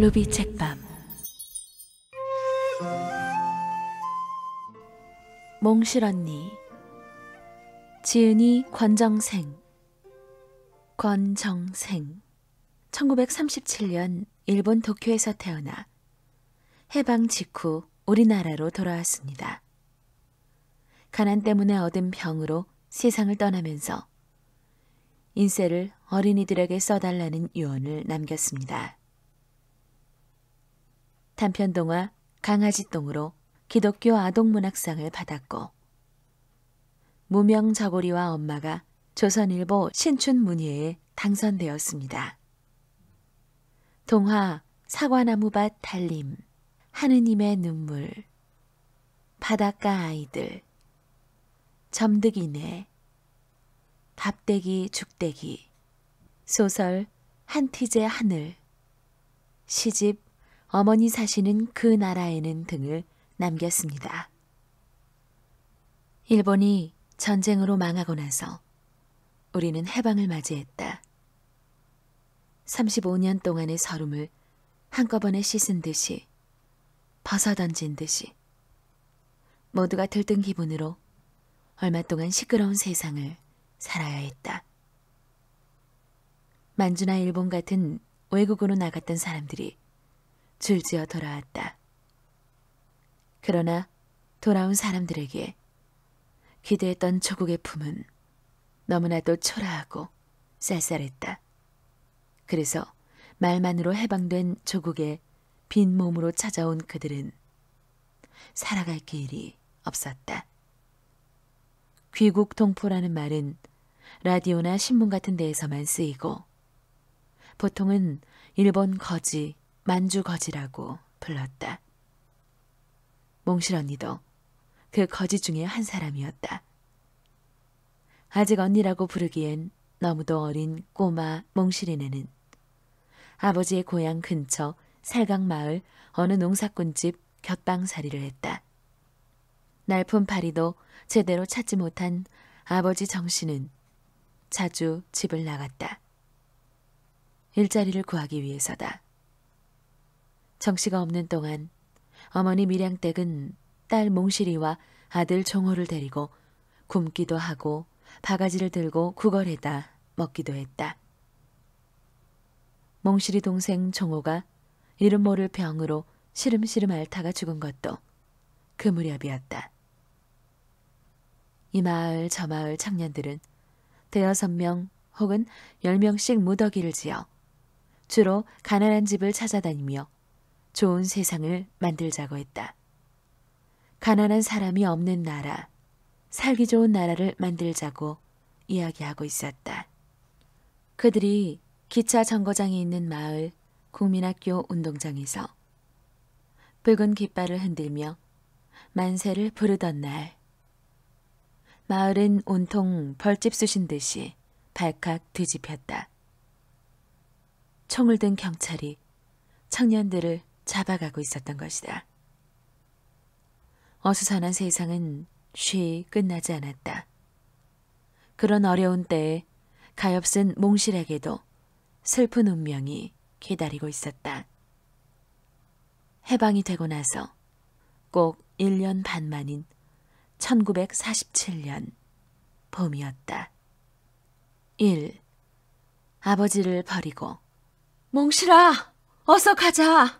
루비 책밤 몽실 언니 지은이 권정생 권정생 1937년 일본 도쿄에서 태어나 해방 직후 우리나라로 돌아왔습니다. 가난 때문에 얻은 병으로 세상을 떠나면서 인세를 어린이들에게 써달라는 유언을 남겼습니다. 단편동화 강아지똥으로 기독교 아동문학상을 받았고 무명 저고리와 엄마가 조선일보 신춘문예에 당선되었습니다. 동화 사과나무밭 달림 하느님의 눈물 바닷가 아이들 점득이네 밥대기 죽대기 소설 한티제 하늘 시집 어머니 사시는 그 나라에는 등을 남겼습니다. 일본이 전쟁으로 망하고 나서 우리는 해방을 맞이했다. 35년 동안의 서름을 한꺼번에 씻은 듯이 벗어던진 듯이 모두가 들뜬 기분으로 얼마 동안 시끄러운 세상을 살아야 했다. 만주나 일본 같은 외국으로 나갔던 사람들이 줄지어 돌아왔다. 그러나 돌아온 사람들에게 기대했던 조국의 품은 너무나도 초라하고 쌀쌀했다. 그래서 말만으로 해방된 조국의 빈 몸으로 찾아온 그들은 살아갈 길이 없었다. 귀국 동포라는 말은 라디오나 신문 같은 데에서만 쓰이고 보통은 일본 거지 만주거지라고 불렀다. 몽실 언니도 그 거지 중에 한 사람이었다. 아직 언니라고 부르기엔 너무도 어린 꼬마 몽실이네는 아버지의 고향 근처 살강마을 어느 농사꾼집 곁방살이를 했다. 날품파리도 제대로 찾지 못한 아버지 정신은 자주 집을 나갔다. 일자리를 구하기 위해서다. 정씨가 없는 동안 어머니 밀양댁은 딸 몽실이와 아들 정호를 데리고 굶기도 하고 바가지를 들고 구걸해다 먹기도 했다. 몽실이 동생 정호가 이름 모를 병으로 시름시름 앓다가 죽은 것도 그 무렵이었다. 이 마을 저 마을 청년들은 대여섯 명 혹은 열 명씩 무더기를 지어 주로 가난한 집을 찾아다니며 좋은 세상을 만들자고 했다. 가난한 사람이 없는 나라, 살기 좋은 나라를 만들자고 이야기하고 있었다. 그들이 기차 정거장이 있는 마을 국민학교 운동장에서 붉은 깃발을 흔들며 만세를 부르던 날 마을은 온통 벌집 쑤신 듯이 발칵 뒤집혔다. 총을 든 경찰이 청년들을 잡아가고 있었던 것이다. 어수선한 세상은 쉬 끝나지 않았다. 그런 어려운 때에 가엾은 몽실에게도 슬픈 운명이 기다리고 있었다. 해방이 되고 나서 꼭 1년 반 만인 1947년 봄이었다. 1. 아버지를 버리고 몽실아, 어서 가자.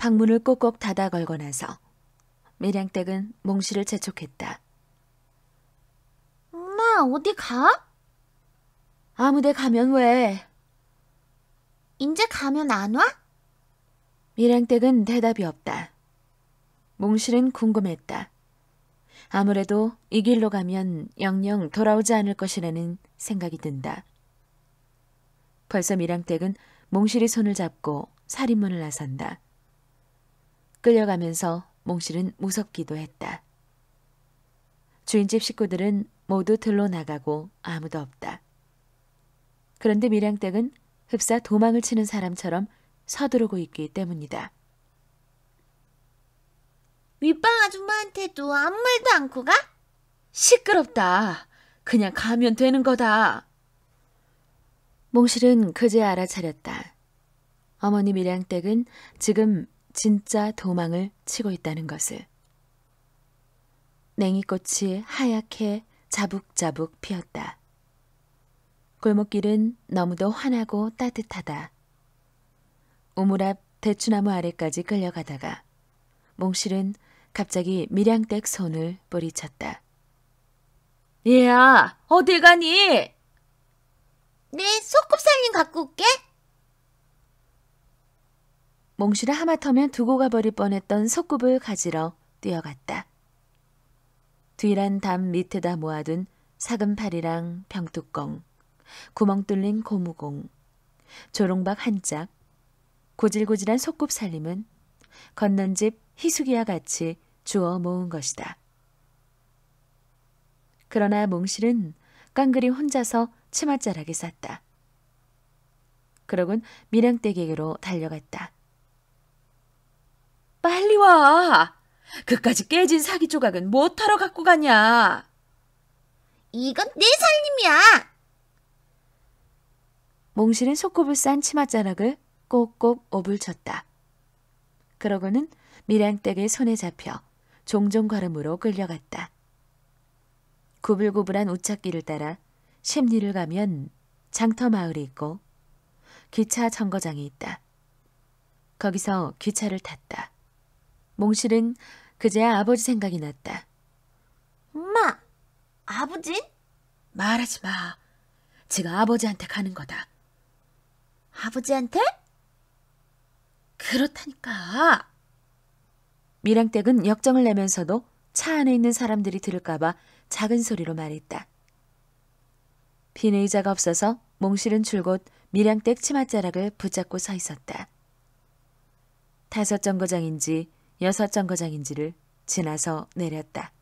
방문을 꼭꼭 닫아 걸고 나서 밀양댁은 몽실을 재촉했다. 엄마, 어디 가? 아무데 가면 왜? 이제 가면 안 와? 밀양댁은 대답이 없다. 몽실은 궁금했다. 아무래도 이 길로 가면 영영 돌아오지 않을 것이라는 생각이 든다. 벌써 밀양댁은 몽실이 손을 잡고 살인문을 나선다. 끌려가면서 몽실은 무섭기도 했다. 주인집 식구들은 모두 들러 나가고 아무도 없다. 그런데 밀양댁은 흡사 도망을 치는 사람처럼 서두르고 있기 때문이다. 윗방 아줌마한테도 아무 말도 않고 가? 시끄럽다. 그냥 가면 되는 거다. 몽실은 그제 알아차렸다. 어머니 밀양댁은 지금 진짜 도망을 치고 있다는 것을. 냉이꽃이 하얗게 자북자북 피었다. 골목길은 너무도 환하고 따뜻하다. 우물 앞 대추나무 아래까지 끌려가다가 몽실은 갑자기 밀양댁 손을 뿌리쳤다. 얘야, 어딜 가니? 네, 소꿉살림 갖고 올게. 몽실아 하마터면 두고 가버릴 뻔했던 속굽을 가지러 뛰어갔다. 뒤란 담 밑에다 모아둔 사금팔이랑 병뚜껑, 구멍 뚫린 고무공, 조롱박 한 짝, 고질고질한 속굽 살림은 건넌 집 희숙이와 같이 주워 모은 것이다. 그러나 몽실은 깡그리 혼자서 치맛자락에 쌌다. 그러곤 밀양에게로 달려갔다. 빨리 와. 그까지 깨진 사기 조각은 못하러 갖고 가냐? 이건 내 살림이야. 몽실은 속곱을 싼 치맛자락을 꼭꼭 오불쳤다. 그러고는 밀양댁에 손에 잡혀 종종 걸음으로 끌려갔다. 구불구불한 우찻길을 따라 십리를 가면 장터 마을이 있고 기차 정거장이 있다. 거기서 기차를 탔다. 몽실은 그제야 아버지 생각이 났다. 엄마, 아버지? 말하지 마. 제가 아버지한테 가는 거다. 아버지한테? 그렇다니까. 미랑댁은 역정을 내면서도 차 안에 있는 사람들이 들을까봐 작은 소리로 말했다. 빈 의자가 없어서 몽실은 줄곧 미량댁 치맛자락을 붙잡고 서 있었다. 다섯 정거장인지 여섯 정거장인지를 지나서 내렸다.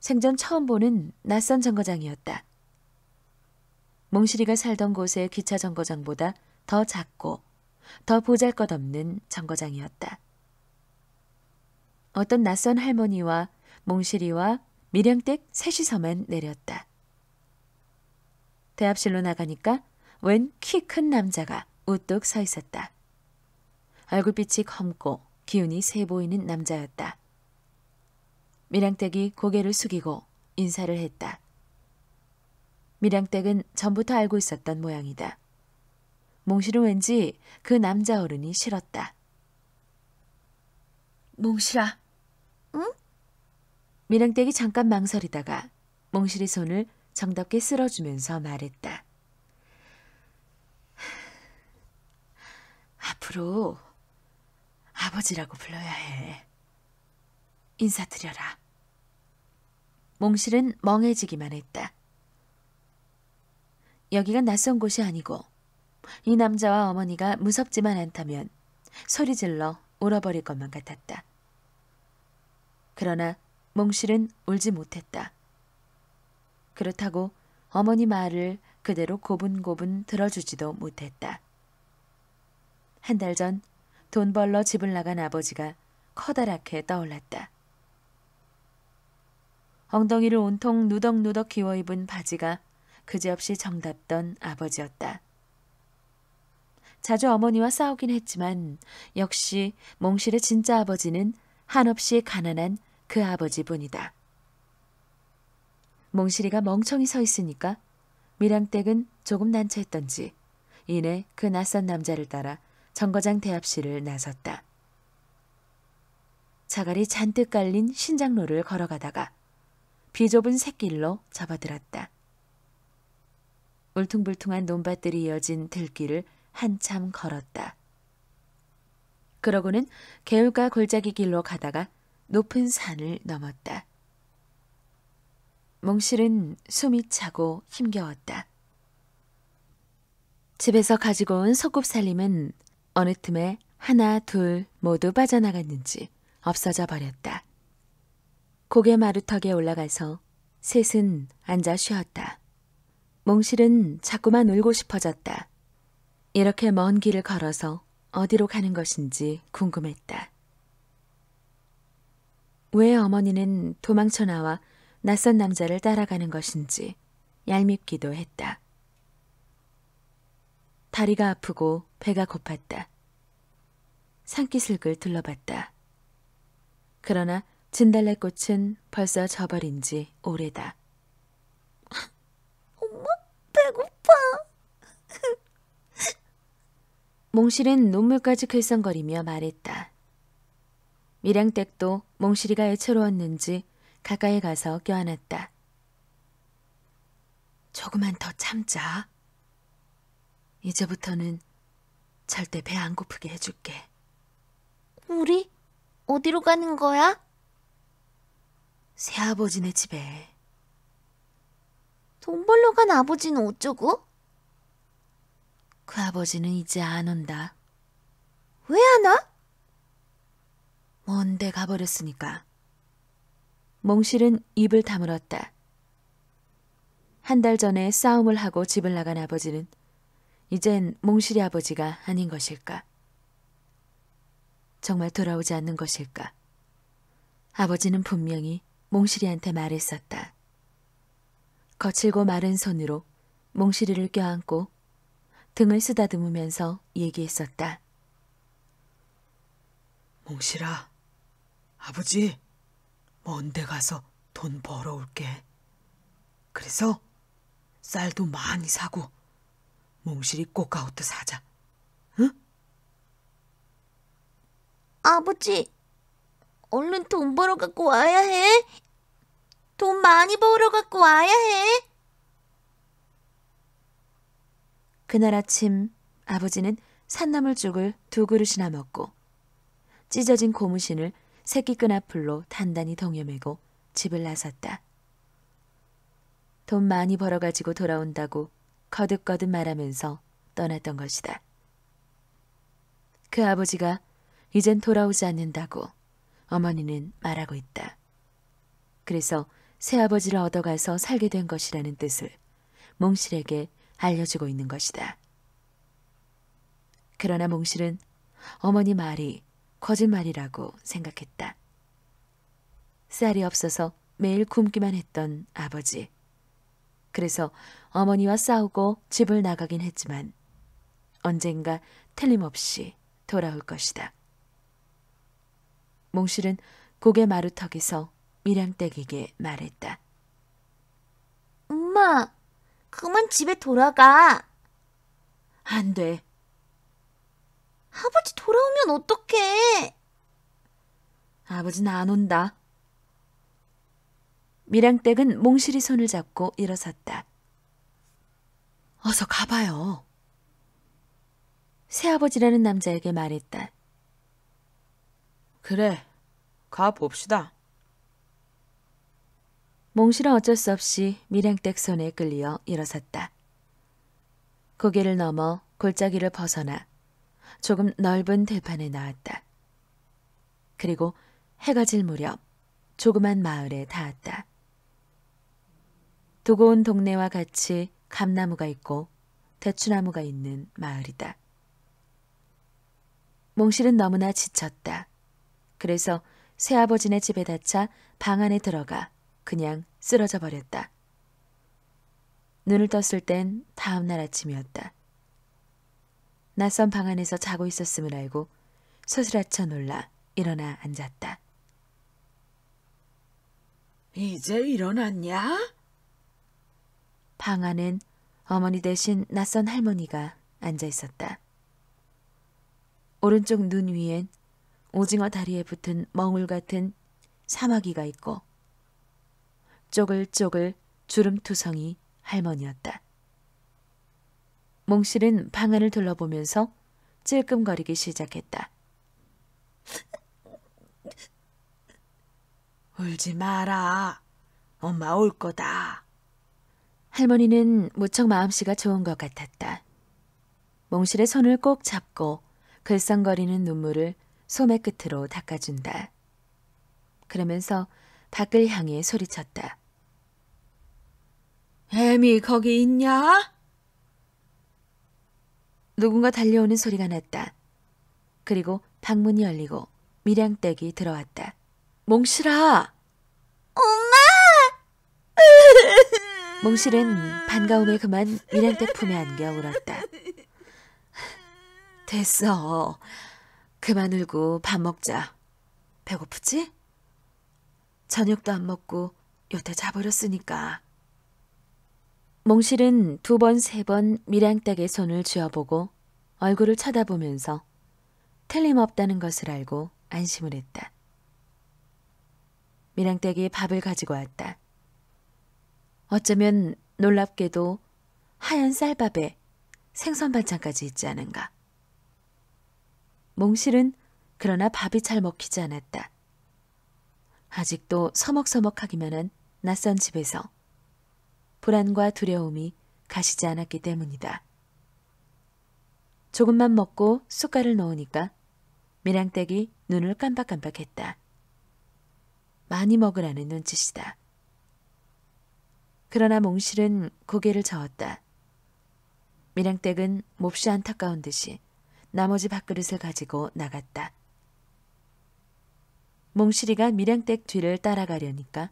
생전 처음 보는 낯선 정거장이었다. 몽실이가 살던 곳의 기차 정거장보다 더 작고 더 보잘것없는 정거장이었다. 어떤 낯선 할머니와 몽실이와 미량댁 셋이서만 내렸다. 대합실로 나가니까 웬 키 큰 남자가 우뚝 서 있었다. 얼굴빛이 검고 기운이 세 보이는 남자였다. 미량댁이 고개를 숙이고 인사를 했다. 미량댁은 전부터 알고 있었던 모양이다. 몽실은 왠지 그 남자 어른이 싫었다. 몽실아, 응? 미량댁이 잠깐 망설이다가 몽실의 손을 정답게 쓸어주면서 말했다. 앞으로 아버지라고 불러야 해. 인사드려라. 몽실은 멍해지기만 했다. 여기가 낯선 곳이 아니고 이 남자와 어머니가 무섭지만 않다면 소리질러 울어버릴 것만 같았다. 그러나 몽실은 울지 못했다. 그렇다고 어머니 말을 그대로 고분고분 들어주지도 못했다. 한달전 돈 벌러 집을 나간 아버지가 커다랗게 떠올랐다. 엉덩이를 온통 누덕누덕 기워 입은 바지가 그제없이 정답던 아버지였다. 자주 어머니와 싸우긴 했지만 역시 몽실의 진짜 아버지는 한없이 가난한 그 아버지뿐이다. 몽실이가 멍청이 서 있으니까 미랑댁은 조금 난처했던지 이내 그 낯선 남자를 따라 정거장 대합실을 나섰다. 자갈이 잔뜩 깔린 신장로를 걸어가다가 비좁은 샛길로 접어들었다. 울퉁불퉁한 논밭들이 이어진 들길을 한참 걸었다. 그러고는 개울가 골짜기 길로 가다가 높은 산을 넘었다. 몽실은 숨이 차고 힘겨웠다. 집에서 가지고 온 소꿉살림은 어느 틈에 하나 둘 모두 빠져나갔는지 없어져 버렸다. 고개 마루턱에 올라가서 셋은 앉아 쉬었다. 몽실은 자꾸만 울고 싶어졌다. 이렇게 먼 길을 걸어서 어디로 가는 것인지 궁금했다. 왜 어머니는 도망쳐 나와 낯선 남자를 따라가는 것인지 얄밉기도 했다. 다리가 아프고 배가 고팠다. 산기슭을 둘러봤다. 그러나 진달래꽃은 벌써 져버린 지 오래다. 엄마, 배고파. 몽실은 눈물까지 글썽거리며 말했다. 밀양댁도 몽실이가 애처로웠는지 가까이 가서 껴안았다. 조금만 더 참자. 이제부터는 절대 배 안 고프게 해줄게. 우리 어디로 가는 거야? 새아버지네 집에. 돈 벌러 간 아버지는 어쩌고? 그 아버지는 이제 안 온다. 왜 안 와? 먼데 가버렸으니까. 몽실은 입을 다물었다. 한 달 전에 싸움을 하고 집을 나간 아버지는 이젠 몽실이 아버지가 아닌 것일까? 정말 돌아오지 않는 것일까? 아버지는 분명히 몽실이한테 말했었다. 거칠고 마른 손으로 몽실이를 껴안고 등을 쓰다듬으면서 얘기했었다. 몽실아, 아버지, 먼데 가서 돈 벌어올게. 그래서 쌀도 많이 사고 몽실이 꼬카웃트 사자. 응? 아버지, 얼른 돈 벌어 갖고 와야 해. 돈 많이 벌어 갖고 와야 해. 그날 아침 아버지는 산나물죽을 두 그릇이나 먹고 찢어진 고무신을 새끼끈 앞으로 단단히 동여매고 집을 나섰다. 돈 많이 벌어가지고 돌아온다고 거듭거듭 말하면서 떠났던 것이다. 그 아버지가 이젠 돌아오지 않는다고 어머니는 말하고 있다. 그래서 새아버지를 얻어가서 살게 된 것이라는 뜻을 몽실에게 알려주고 있는 것이다. 그러나 몽실은 어머니 말이 거짓말이라고 생각했다. 쌀이 없어서 매일 굶기만 했던 아버지. 그래서 어머니와 싸우고 집을 나가긴 했지만 언젠가 틀림없이 돌아올 것이다. 몽실은 고개 마루턱에서 밀양댁에게 말했다. 엄마, 그만 집에 돌아가. 안 돼. 아버지 돌아오면 어떡해? 아버지는 안 온다. 밀양댁은 몽실이 손을 잡고 일어섰다. 어서 가봐요. 새아버지라는 남자에게 말했다. 그래, 가봅시다. 몽실은 어쩔 수 없이 밀양댁 손에 끌려 일어섰다. 고개를 넘어 골짜기를 벗어나 조금 넓은 대판에 나왔다. 그리고 해가 질 무렵 조그만 마을에 닿았다. 두고온 동네와 같이 감나무가 있고 대추나무가 있는 마을이다. 몽실은 너무나 지쳤다. 그래서 새아버지네 집에 다차 방 안에 들어가 그냥 쓰러져 버렸다. 눈을 떴을 땐 다음 날 아침이었다. 낯선 방 안에서 자고 있었음을 알고 서스라쳐 놀라 일어나 앉았다. 이제 일어났냐? 방 안엔 어머니 대신 낯선 할머니가 앉아 있었다. 오른쪽 눈 위엔 오징어 다리에 붙은 멍울 같은 사마귀가 있고 쪼글쪼글 주름투성이 할머니였다. 몽실은 방 안을 둘러보면서 찔끔거리기 시작했다. 울지 마라. 엄마 올 거다. 할머니는 무척 마음씨가 좋은 것 같았다. 몽실의 손을 꼭 잡고 글썽거리는 눈물을 소매 끝으로 닦아준다. 그러면서 밖을 향해 소리쳤다. 애미 거기 있냐? 누군가 달려오는 소리가 났다. 그리고 방문이 열리고 밀양댁이 들어왔다. 몽실아! 엄마! 몽실은 반가움에 그만 미량대 품에 안겨 울었다. 됐어. 그만 울고 밥 먹자. 배고프지? 저녁도 안 먹고 여태 자버렸으니까. 몽실은 두 번, 세번 밀양댁의 손을 쥐어보고 얼굴을 쳐다보면서 틀림없다는 것을 알고 안심을 했다. 밀양댁이 밥을 가지고 왔다. 어쩌면 놀랍게도 하얀 쌀밥에 생선 반찬까지 있지 않은가. 몽실은 그러나 밥이 잘 먹히지 않았다. 아직도 서먹서먹하기만 한 낯선 집에서 불안과 두려움이 가시지 않았기 때문이다. 조금만 먹고 숟가락을 넣으니까 밀양댁이 눈을 깜박깜박했다. 많이 먹으라는 눈짓이다. 그러나 몽실은 고개를 저었다. 밀양댁은 몹시 안타까운 듯이 나머지 밥그릇을 가지고 나갔다. 몽실이가 밀양댁 뒤를 따라가려니까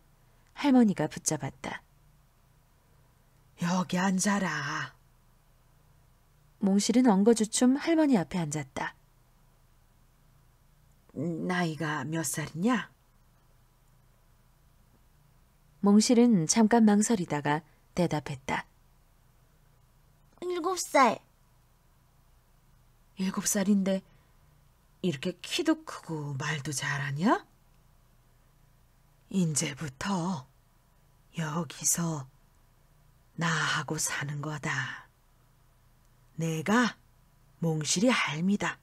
할머니가 붙잡았다. 여기 앉아라. 몽실은 엉거주춤 할머니 앞에 앉았다. 나이가 몇 살이냐? 몽실은 잠깐 망설이다가 대답했다. 일곱 살. 일곱 살인데 이렇게 키도 크고 말도 잘하냐? 이제부터 여기서 나하고 사는 거다. 내가 몽실이 할미다.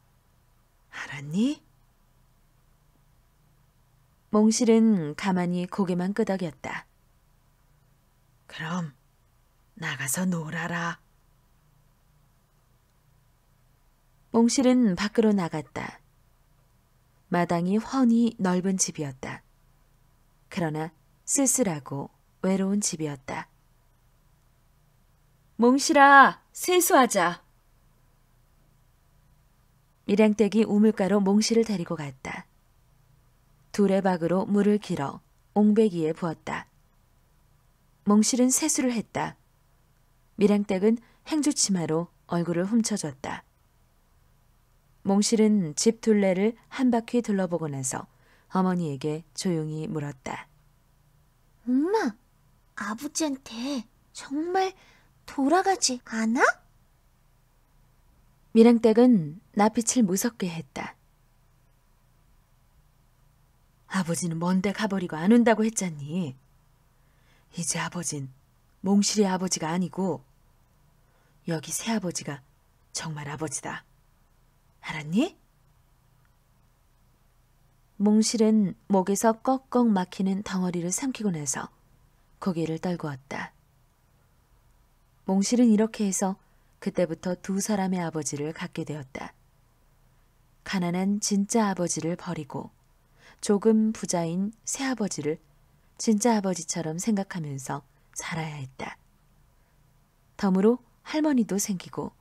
알았니? 몽실은 가만히 고개만 끄덕였다. 그럼 나가서 놀아라. 몽실은 밖으로 나갔다. 마당이 훤히 넓은 집이었다. 그러나 쓸쓸하고 외로운 집이었다. 몽실아, 세수하자. 밀양댁이 우물가로 몽실을 데리고 갔다. 두레박으로 물을 길어 옹배기에 부었다. 몽실은 세수를 했다. 미랑댁은 행주 치마로 얼굴을 훔쳐줬다. 몽실은 집 둘레를 한 바퀴 둘러보고 나서 어머니에게 조용히 물었다. 엄마, 아버지한테 정말 돌아가지 않아? 미랑댁은 나빛을 무섭게 했다. 아버지는 먼데 가버리고 안 온다고 했잖니. 이제 아버진 몽실의 아버지가 아니고 여기 새아버지가 정말 아버지다. 알았니? 몽실은 목에서 꺽꺽 막히는 덩어리를 삼키고 나서 고개를 떨구었다. 몽실은 이렇게 해서 그때부터 두 사람의 아버지를 갖게 되었다. 가난한 진짜 아버지를 버리고 조금 부자인 새아버지를 진짜 아버지처럼 생각하면서 살아야 했다. 덤으로 할머니도 생기고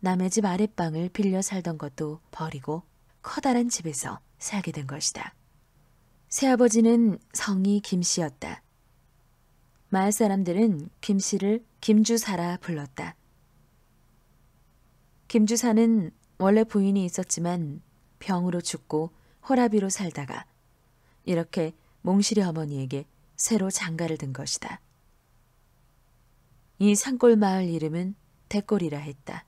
남의 집 아랫방을 빌려 살던 것도 버리고 커다란 집에서 살게 된 것이다. 새아버지는 성이 김씨였다. 마을 사람들은 김씨를 김주사라 불렀다. 김주사는 원래 부인이 있었지만 병으로 죽고 호라비로 살다가 이렇게 몽실이 어머니에게 새로 장가를 든 것이다. 이 산골 마을 이름은 대골이라 했다.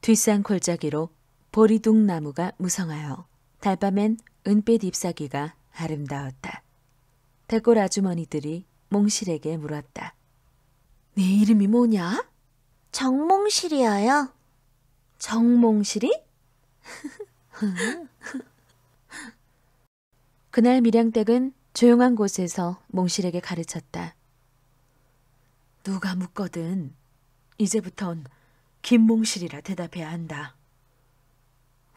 뒷산 골짜기로 보리둥 나무가 무성하여 달밤엔 은빛 잎사귀가 아름다웠다. 대골 아주머니들이 몽실에게 물었다. 네 이름이 뭐냐? 정몽실이어요. 정몽실이? 그날 밀양댁은 조용한 곳에서 몽실에게 가르쳤다. 누가 묻거든 이제부턴 김몽실이라 대답해야 한다.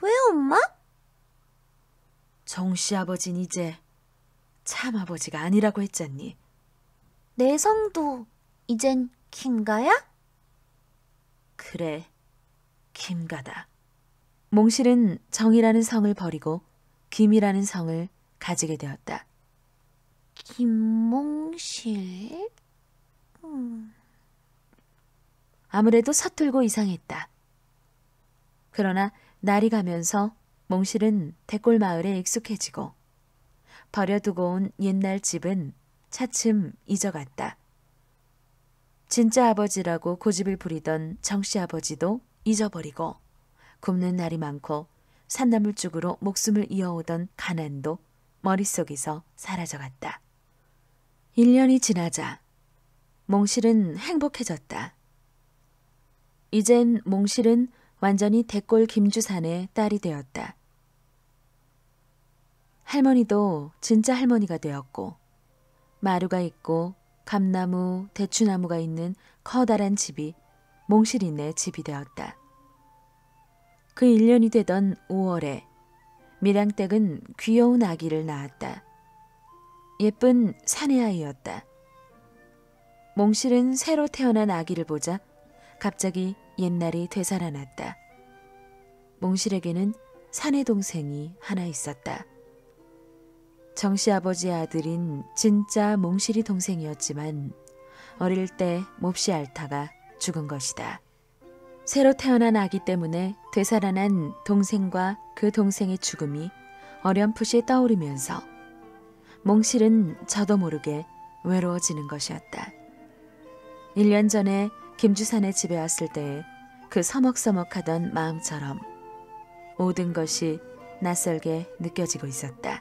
왜 엄마? 정씨 아버진 이제 참아버지가 아니라고 했잖니. 내 성도 이젠 김가야? 그래, 김가다. 몽실은 정이라는 성을 버리고 김이라는 성을 가지게 되었다. 김몽실? 음. 아무래도 서툴고 이상했다. 그러나 날이 가면서 몽실은 대골 마을에 익숙해지고 버려두고 온 옛날 집은 차츰 잊어갔다. 진짜 아버지라고 고집을 부리던 정씨 아버지도 잊어버리고 굶는 날이 많고 산나물쪽으로 목숨을 이어오던 가난도 머릿속에서 사라져갔다. 1년이 지나자 몽실은 행복해졌다. 이젠 몽실은 완전히 대골 김주산의 딸이 되었다. 할머니도 진짜 할머니가 되었고 마루가 있고 감나무, 대추나무가 있는 커다란 집이 몽실이네 집이 되었다. 그 1년이 되던 5월에 미량댁은 귀여운 아기를 낳았다. 예쁜 사내 아이였다. 몽실은 새로 태어난 아기를 보자 갑자기 옛날이 되살아났다. 몽실에게는 사내 동생이 하나 있었다. 정씨 아버지의 아들인 진짜 몽실이 동생이었지만 어릴 때 몹시 앓다가 죽은 것이다. 새로 태어난 아기 때문에 되살아난 동생과 그 동생의 죽음이 어렴풋이 떠오르면서 몽실은 저도 모르게 외로워지는 것이었다. 1년 전에 김주산의 집에 왔을 때 그 서먹서먹하던 마음처럼 모든 것이 낯설게 느껴지고 있었다.